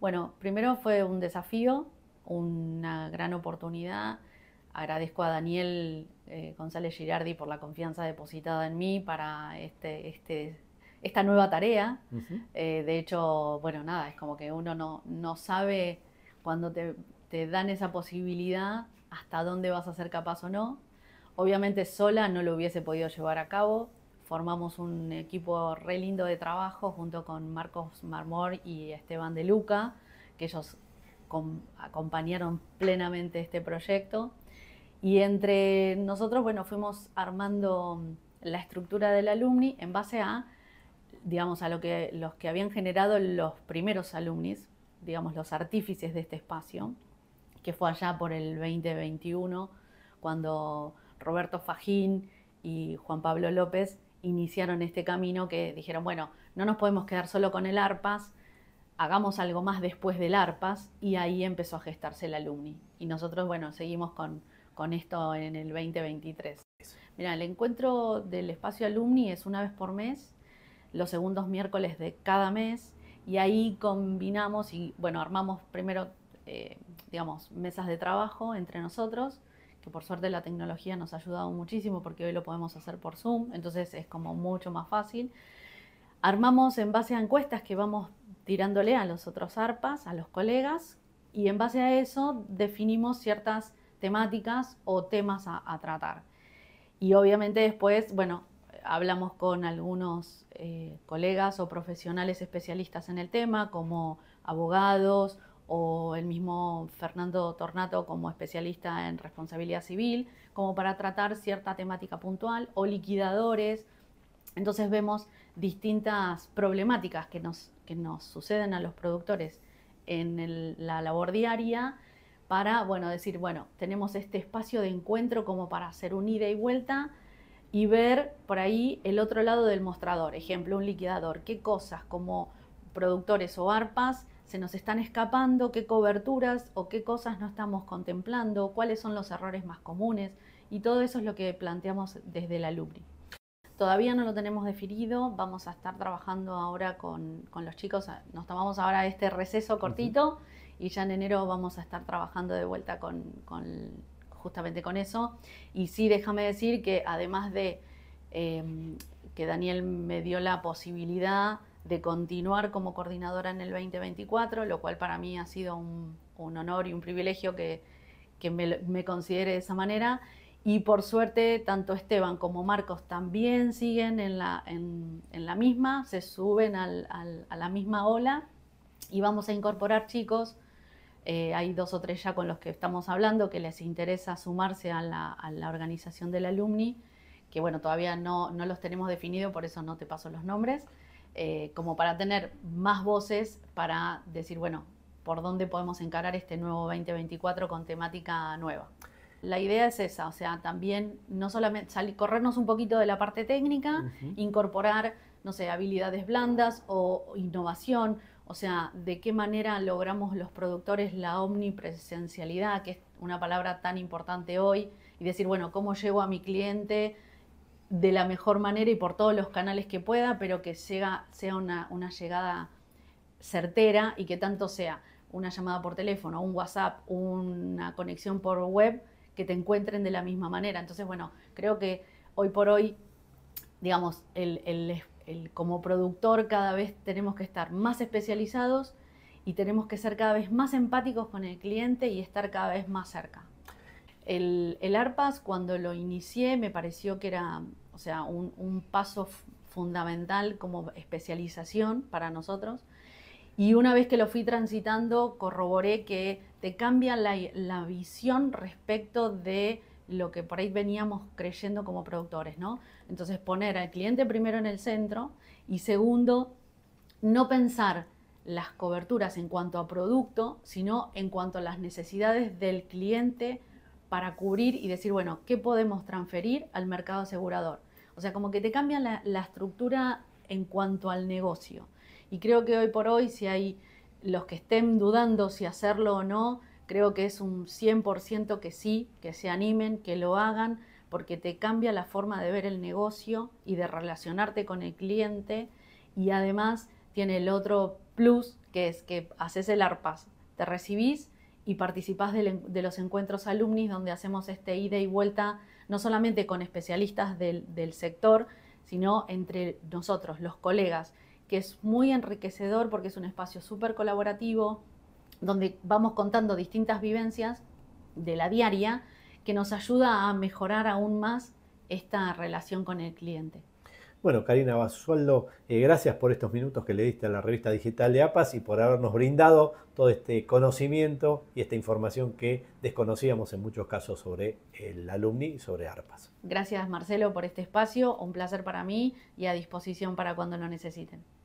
Bueno, primero fue un desafío, una gran oportunidad. Agradezco a Daniel eh, González Girardi por la confianza depositada en mí para este, este, esta nueva tarea. Eh, de hecho, bueno, nada, es como que uno no, sabe cuando te, te, dan esa posibilidad hasta dónde vas a ser capaz o no. Obviamente sola no lo hubiese podido llevar a cabo formamos un equipo re lindo de trabajo junto con Marcos Marmor y Esteban de Luca, que ellos acompañaron plenamente este proyecto. Y entre nosotros, bueno, fuimos armando la estructura del alumni en base a, digamos, a lo que los que habían generado los primeros alumni, digamos, los artífices de este espacio, que fue allá por el 2021, cuando Roberto Fajín y Juan Pablo López iniciaron este camino que dijeron, bueno, no nos podemos quedar solo con el ARPAS, hagamos algo más después del ARPAS y ahí empezó a gestarse el alumni. Y nosotros, bueno, seguimos con, con esto en el 2023. Mira, el encuentro del espacio alumni es una vez por mes, los segundos miércoles de cada mes, y ahí combinamos y, bueno, armamos primero, eh, digamos, mesas de trabajo entre nosotros que por suerte la tecnología nos ha ayudado muchísimo porque hoy lo podemos hacer por Zoom, entonces es como mucho más fácil. Armamos en base a encuestas que vamos tirándole a los otros ARPAs, a los colegas, y en base a eso definimos ciertas temáticas o temas a, tratar. Y obviamente después, bueno, hablamos con algunos eh, colegas o profesionales especialistas en el tema, como abogados o el mismo Fernando Tornato como especialista en responsabilidad civil, como para tratar cierta temática puntual, o liquidadores. Entonces vemos distintas problemáticas que nos, suceden a los productores en la labor diaria para, bueno, decir, bueno, tenemos este espacio de encuentro como para hacer un ida y vuelta y ver por ahí el otro lado del mostrador, ejemplo, un liquidador, qué cosas como productores o arpas se nos están escapando, qué coberturas o qué cosas no estamos contemplando, cuáles son los errores más comunes y todo eso es lo que planteamos desde la LUBRI. Todavía no lo tenemos definido, vamos a estar trabajando ahora con, los chicos, ah, nos tomamos ahora este receso cortito y ya en enero vamos a estar trabajando de vuelta con, justamente con eso. Y sí, déjame decir que además de em, que Daniel me dio la posibilidad de continuar como coordinadora en el 2024, lo cual para mí ha sido un, honor y un privilegio que, me, considere de esa manera. Y por suerte, tanto Esteban como Marcos también siguen en la, misma, se suben a la misma ola y vamos a incorporar chicos. Eh, hay dos o tres ya con los que estamos hablando que les interesa sumarse a la, organización del alumni, que bueno, todavía no, no los tenemos definidos, por eso no te paso los nombres eh, como para tener más voces para decir, bueno, por dónde podemos encarar este nuevo 2024 con temática nueva. La idea es esa, o sea, también no solamente salir, corrernos un poquito de la parte técnica, incorporar, no sé, habilidades blandas o innovación, o sea, de qué manera logramos los productores la omnipresencialidad, que es una palabra tan importante hoy, y decir, bueno, ¿cómo llevo a mi cliente de la mejor manera y por todos los canales que pueda, pero que sea, sea una, una llegada certera y que tanto sea una llamada por teléfono, un WhatsApp, una conexión por web, que te encuentren de la misma manera. Entonces, bueno, creo que hoy por hoy, digamos, el, el, como productor cada vez tenemos que estar más especializados y tenemos que ser cada vez más empáticos con el cliente y estar cada vez más cerca. El, ARPAS cuando lo inicié me pareció que era sea, un, paso fundamental como especialización para nosotros. Y una vez que lo fui transitando, corroboré que te cambia la, la, visión respecto de lo que por ahí veníamos creyendo como productores, ¿no? Entonces poner al cliente primero en el centro y segundo, no pensar las coberturas en cuanto a producto, sino en cuanto a las necesidades del cliente para cubrir y decir, bueno, ¿qué podemos transferir al mercado asegurador? O sea, como que te cambia la, la estructura en cuanto al negocio. Y creo que hoy por hoy, si hay los que estén dudando si hacerlo o no, creo que es un 100% que sí, que se animen, que lo hagan, porque te cambia la forma de ver el negocio y de relacionarte con el cliente. Y además tiene el otro plus, que es que haces el ARPAS, te recibís y participás de los encuentros alumnis donde hacemos este ida y vuelta, no solamente con especialistas del, sector, sino entre nosotros, los colegas, que es muy enriquecedor porque es un espacio súper colaborativo, donde vamos contando distintas vivencias de la diaria que nos ayuda a mejorar aún más esta relación con el cliente. Bueno, Karina Basualdo, eh, gracias por estos minutos que le diste a la revista digital de APAS y por habernos brindado todo este conocimiento y esta información que desconocíamos en muchos casos sobre el alumni y sobre ARPAS. Gracias Marcelo por este espacio, un placer para mí y a disposición para cuando lo necesiten.